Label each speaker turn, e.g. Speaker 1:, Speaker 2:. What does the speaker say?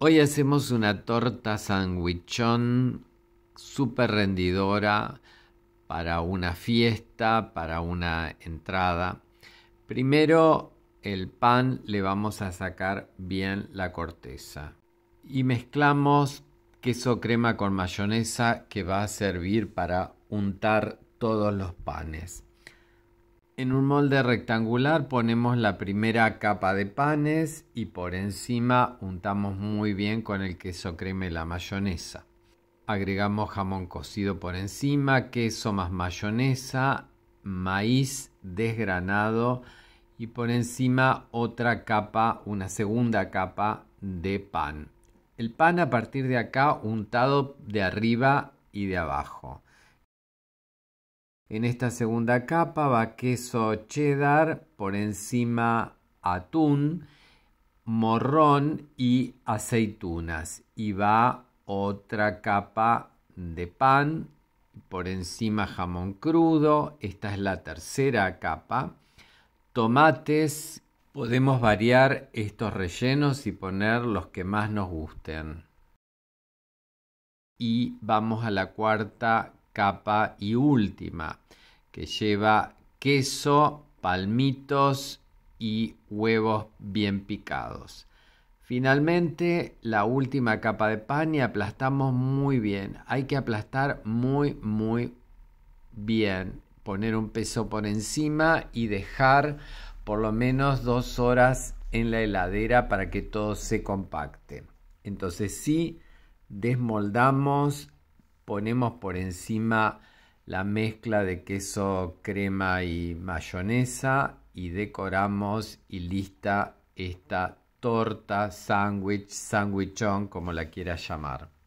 Speaker 1: Hoy hacemos una torta sandwichón súper rendidora para una fiesta, para una entrada. Primero el pan le vamos a sacar bien la corteza y mezclamos queso crema con mayonesa que va a servir para untar todos los panes. En un molde rectangular ponemos la primera capa de panes y por encima untamos muy bien con el queso creme la mayonesa. Agregamos jamón cocido por encima, queso más mayonesa, maíz desgranado y por encima otra capa, una segunda capa de pan. El pan a partir de acá untado de arriba y de abajo. En esta segunda capa va queso cheddar, por encima atún, morrón y aceitunas. Y va otra capa de pan, por encima jamón crudo. Esta es la tercera capa. Tomates, podemos variar estos rellenos y poner los que más nos gusten. Y vamos a la cuarta capa y última que lleva queso, palmitos y huevos bien picados. Finalmente, la última capa de pan y aplastamos muy bien. Hay que aplastar muy, muy bien. Poner un peso por encima y dejar por lo menos dos horas en la heladera para que todo se compacte. Entonces si desmoldamos, ponemos por encima la mezcla de queso, crema y mayonesa y decoramos y lista esta torta, sándwich, sándwichón, como la quieras llamar.